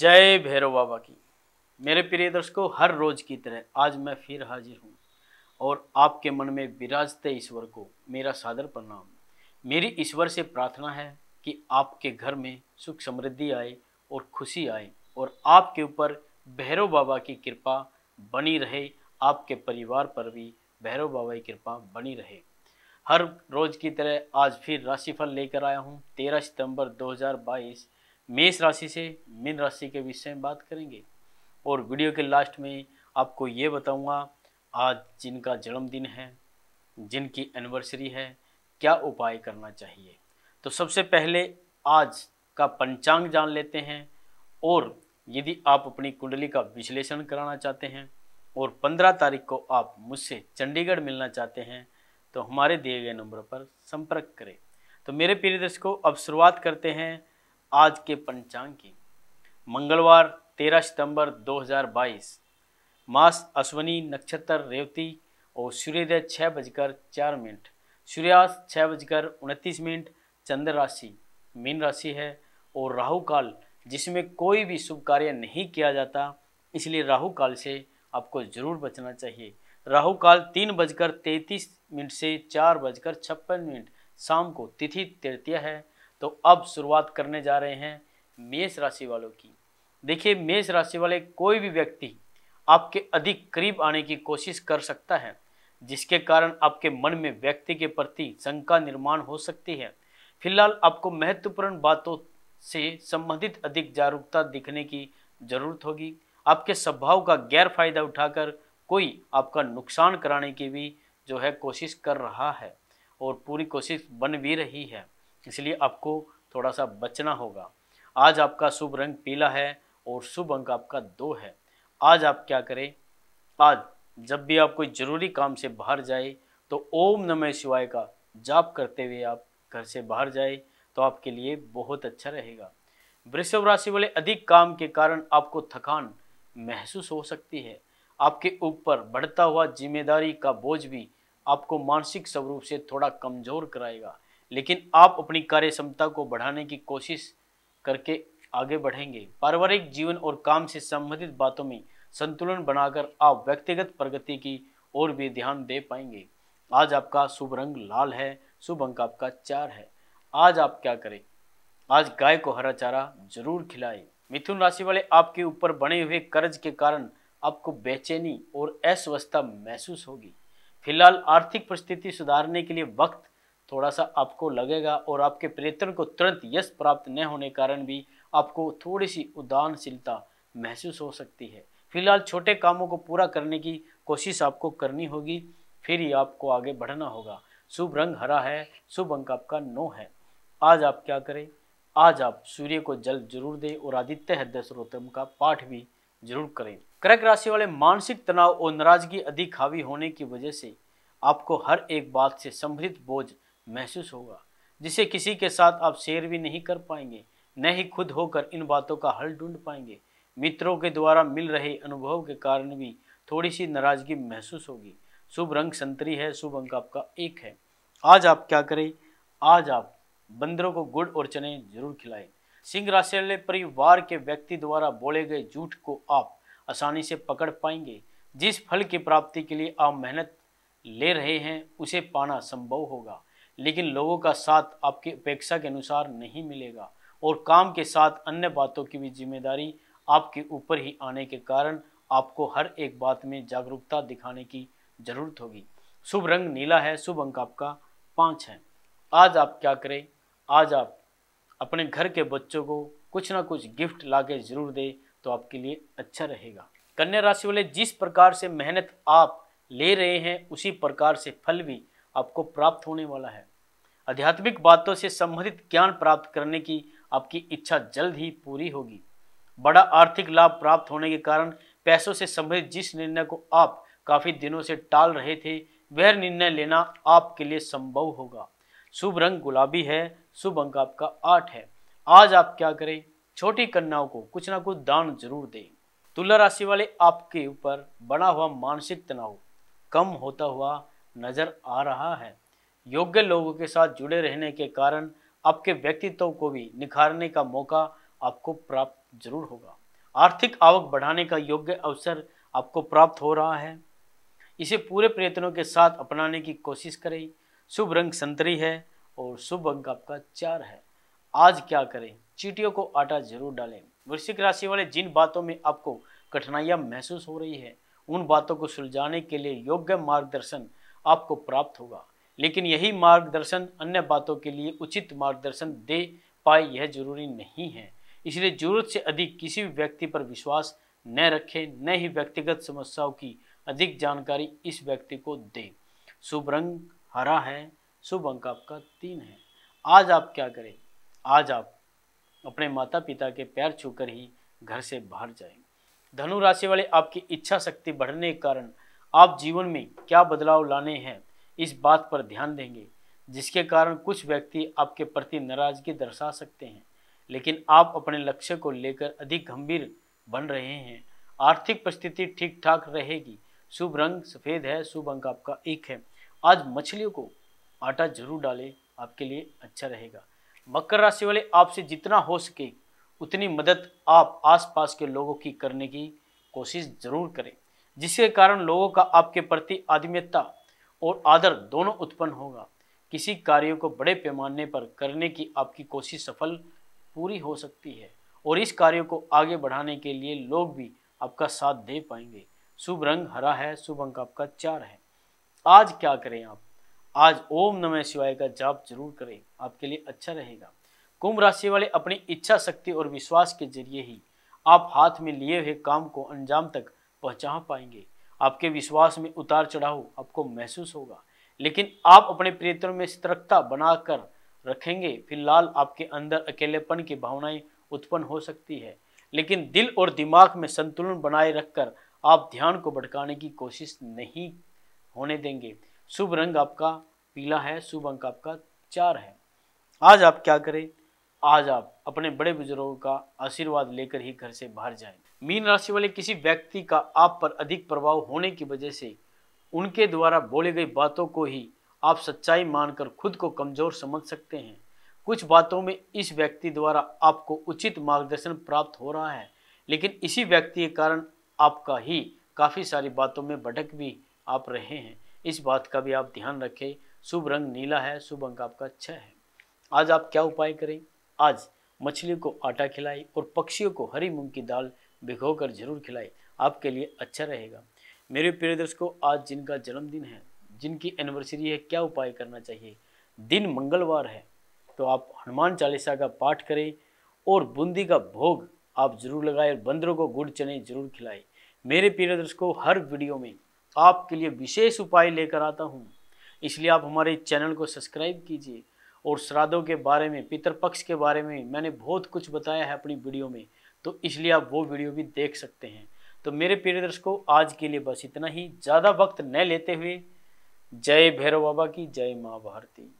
जय भैरव बाबा की मेरे प्रिय दर्शकों हर रोज की तरह आज मैं फिर हाजिर हूँ और आपके मन में विराजते ईश्वर को मेरा सादर प्रणाम मेरी ईश्वर से प्रार्थना है कि आपके घर में सुख समृद्धि आए और खुशी आए और आपके ऊपर भैरव बाबा की कृपा बनी रहे आपके परिवार पर भी भैरव बाबा की कृपा बनी रहे हर रोज की तरह आज फिर राशिफल लेकर आया हूँ तेरह सितंबर 2022 मेष राशि से मीन राशि के विषय में बात करेंगे और वीडियो के लास्ट में आपको ये बताऊंगा आज जिनका जन्मदिन है जिनकी एनिवर्सरी है क्या उपाय करना चाहिए तो सबसे पहले आज का पंचांग जान लेते हैं और यदि आप अपनी कुंडली का विश्लेषण कराना चाहते हैं और 15 तारीख को आप मुझसे चंडीगढ़ मिलना चाहते हैं तो हमारे दिए गए नंबर पर संपर्क करें तो मेरे प्रिय दर्शकों अब शुरुआत करते हैं आज के पंचांग की मंगलवार 13 सितंबर 2022 मास अश्वनी नक्षत्र रेवती और सूर्योदय छः बजकर चार मिनट सूर्यास्त छः बजकर उनतीस मिनट चंद्र राशि मीन राशि है और राहु काल जिसमें कोई भी शुभ कार्य नहीं किया जाता इसलिए राहु काल से आपको ज़रूर बचना चाहिए राहु काल तीन बजकर तैंतीस मिनट से चार बजकर छप्पन मिनट शाम को तिथि तृतीय है तो अब शुरुआत करने जा रहे हैं मेष राशि वालों की देखिए मेष राशि वाले कोई भी व्यक्ति आपके अधिक करीब आने की कोशिश कर सकता है जिसके कारण आपके मन में व्यक्ति के प्रति शंका निर्माण हो सकती है फिलहाल आपको महत्वपूर्ण बातों से संबंधित अधिक जागरूकता दिखने की जरूरत होगी आपके स्वभाव का गैर फायदा उठाकर कोई आपका नुकसान कराने की भी जो है कोशिश कर रहा है और पूरी कोशिश बन भी रही है इसलिए आपको थोड़ा सा बचना होगा आज आपका शुभ रंग पीला है और शुभ अंक आपका दो है आज आप क्या करें आज जब भी आप कोई ज़रूरी काम से बाहर जाए तो ओम नमः शिवाय का जाप करते हुए आप घर से बाहर जाए तो आपके लिए बहुत अच्छा रहेगा वृषभ राशि वाले अधिक काम के कारण आपको थकान महसूस हो सकती है आपके ऊपर बढ़ता हुआ जिम्मेदारी का बोझ भी आपको मानसिक स्वरूप से थोड़ा कमज़ोर कराएगा लेकिन आप अपनी कार्य क्षमता को बढ़ाने की कोशिश करके आगे बढ़ेंगे पारिवारिक जीवन और काम से संबंधित बातों में संतुलन बनाकर आप व्यक्तिगत प्रगति की ओर भी ध्यान दे पाएंगे आज आपका शुभ रंग लाल है शुभ अंक आपका चार है आज आप क्या करें आज गाय को हरा चारा जरूर खिलाएं मिथुन राशि वाले आपके ऊपर बने हुए कर्ज के कारण आपको बेचैनी और अस्वस्थता महसूस होगी फिलहाल आर्थिक परिस्थिति सुधारने के लिए वक्त थोड़ा सा आपको लगेगा और आपके प्रेतन को तुरंत यश प्राप्त न होने कारण भी आपको थोड़ी सी उदानशीलता महसूस हो सकती है फिलहाल छोटे कामों को पूरा करने की कोशिश आपको करनी होगी फिर ही आपको आगे बढ़ना होगा शुभ रंग हरा है शुभ अंक आपका नौ है आज आप क्या करें आज आप सूर्य को जल जरूर दें और आदित्य हृदय स्रोतम का पाठ भी जरूर करें कर्क राशि वाले मानसिक तनाव और नाराजगी अधिक हावी होने की वजह से आपको हर एक बात से संभृत बोझ महसूस होगा जिसे किसी के साथ आप शेयर भी नहीं कर पाएंगे न ही खुद होकर इन बातों का हल ढूंढ पाएंगे मित्रों के द्वारा मिल रहे अनुभव के कारण भी थोड़ी सी नाराजगी महसूस होगी शुभ रंग संतरी है शुभ अंक आपका एक है आज आप क्या करें आज आप बंदरों को गुड़ और चने जरूर खिलाएं सिंह राशि वाले परिवार के व्यक्ति द्वारा बोले गए झूठ को आप आसानी से पकड़ पाएंगे जिस फल की प्राप्ति के लिए आप मेहनत ले रहे हैं उसे पाना संभव होगा लेकिन लोगों का साथ आपकी अपेक्षा के अनुसार नहीं मिलेगा और काम के साथ अन्य बातों की भी जिम्मेदारी आपके ऊपर ही आने के कारण आपको हर एक बात में जागरूकता दिखाने की ज़रूरत होगी शुभ रंग नीला है शुभ अंक आपका पाँच है आज आप क्या करें आज आप अपने घर के बच्चों को कुछ ना कुछ गिफ्ट ला ज़रूर दें तो आपके लिए अच्छा रहेगा कन्या राशि वाले जिस प्रकार से मेहनत आप ले रहे हैं उसी प्रकार से फल भी आपको प्राप्त होने वाला है आध्यात्मिक बातों से संबंधित ज्ञान प्राप्त करने की आपकी इच्छा जल्द ही पूरी होगी बड़ा आर्थिक लाभ प्राप्त होने के कारण पैसों से संबंधित जिस निर्णय को आप काफ़ी दिनों से टाल रहे थे वह निर्णय लेना आपके लिए संभव होगा शुभ रंग गुलाबी है शुभ अंक आपका आठ है आज आप क्या करें छोटी कन्याओं को कुछ ना कुछ दान जरूर दें तुला राशि वाले आपके ऊपर बना हुआ मानसिक तनाव कम होता हुआ नज़र आ रहा है योग्य लोगों के साथ जुड़े रहने के कारण आपके व्यक्तित्व को भी निखारने का मौका आपको प्राप्त जरूर होगा आर्थिक आवक बढ़ाने का योग्य अवसर आपको प्राप्त हो रहा है इसे पूरे प्रयत्नों के साथ अपनाने की कोशिश करें शुभ रंग संतरी है और शुभ अंक आपका चार है आज क्या करें चीटियों को आटा जरूर डालें वृश्चिक राशि वाले जिन बातों में आपको कठिनाइयां महसूस हो रही है उन बातों को सुलझाने के लिए योग्य मार्गदर्शन आपको प्राप्त होगा लेकिन यही मार्गदर्शन अन्य बातों के लिए उचित मार्गदर्शन दे पाए यह जरूरी नहीं है इसलिए जरूरत से अधिक किसी भी व्यक्ति पर विश्वास न रखें न ही व्यक्तिगत समस्याओं की अधिक जानकारी इस व्यक्ति को दें शुभ रंग हरा है शुभ अंक आपका तीन है आज आप क्या करें आज आप अपने माता पिता के पैर छूकर ही घर से बाहर जाएं धनु राशि वाले आपकी इच्छा शक्ति बढ़ने के कारण आप जीवन में क्या बदलाव लाने हैं इस बात पर ध्यान देंगे जिसके कारण कुछ व्यक्ति आपके प्रति नाराजगी दर्शा सकते हैं लेकिन आप अपने लक्ष्य को लेकर अधिक गंभीर बन रहे हैं आर्थिक परिस्थिति ठीक ठाक रहेगी शुभ रंग सफ़ेद है शुभ अंक आपका एक है आज मछलियों को आटा जरूर डालें आपके लिए अच्छा रहेगा मकर राशि वाले आपसे जितना हो सके उतनी मदद आप आसपास के लोगों की करने की कोशिश ज़रूर करें जिसके कारण लोगों का आपके प्रति आदमीयता और आदर दोनों उत्पन्न होगा किसी कार्य को बड़े पैमाने पर करने की आपकी कोशिश सफल पूरी हो सकती है और इस कार्य को आगे बढ़ाने के लिए लोग भी आपका साथ दे पाएंगे शुभ रंग हरा है शुभ अंक आपका चार है आज क्या करें आप आज ओम नमः शिवाय का जाप जरूर करें आपके लिए अच्छा रहेगा कुंभ राशि वाले अपनी इच्छा शक्ति और विश्वास के जरिए ही आप हाथ में लिए हुए काम को अंजाम तक पहचान पाएंगे आपके विश्वास में उतार चढ़ाव आपको महसूस होगा लेकिन आप अपने प्रियतों में सतर्कता बनाकर रखेंगे फिलहाल आपके अंदर अकेलेपन की भावनाएं उत्पन्न हो सकती है लेकिन दिल और दिमाग में संतुलन बनाए रखकर आप ध्यान को भटकाने की कोशिश नहीं होने देंगे शुभ रंग आपका पीला है शुभ अंक आपका चार है आज आप क्या करें आज आप अपने बड़े बुजुर्गों का आशीर्वाद लेकर ही घर से बाहर जाएं मीन राशि वाले किसी व्यक्ति का आप पर अधिक प्रभाव होने की वजह से उनके द्वारा बोली गई बातों को ही आप सच्चाई मानकर खुद को कमज़ोर समझ सकते हैं कुछ बातों में इस व्यक्ति द्वारा आपको उचित मार्गदर्शन प्राप्त हो रहा है लेकिन इसी व्यक्ति के कारण आपका ही काफ़ी सारी बातों में भटक भी आप रहे हैं इस बात का भी आप ध्यान रखें शुभ रंग नीला है शुभ अंक आपका अच्छा है आज आप क्या उपाय करें आज मछली को आटा खिलाएं और पक्षियों को हरी मूंग की दाल भिगो कर जरूर खिलाएं आपके लिए अच्छा रहेगा मेरे प्रिय दर्शकों आज जिनका जन्मदिन है जिनकी एनिवर्सरी है क्या उपाय करना चाहिए दिन मंगलवार है तो आप हनुमान चालीसा का पाठ करें और बूंदी का भोग आप जरूर लगाएं और बंदरों को गुड़ चने जरूर खिलाएं मेरे प्रिय दर्शकों हर वीडियो में आपके लिए विशेष उपाय लेकर आता हूँ इसलिए आप हमारे चैनल को सब्सक्राइब कीजिए और श्राद्धों के बारे में पितृपक्ष के बारे में मैंने बहुत कुछ बताया है अपनी वीडियो में तो इसलिए आप वो वीडियो भी देख सकते हैं तो मेरे प्रिय दर्शकों आज के लिए बस इतना ही ज़्यादा वक्त न लेते हुए जय भैरव बाबा की जय माँ भारती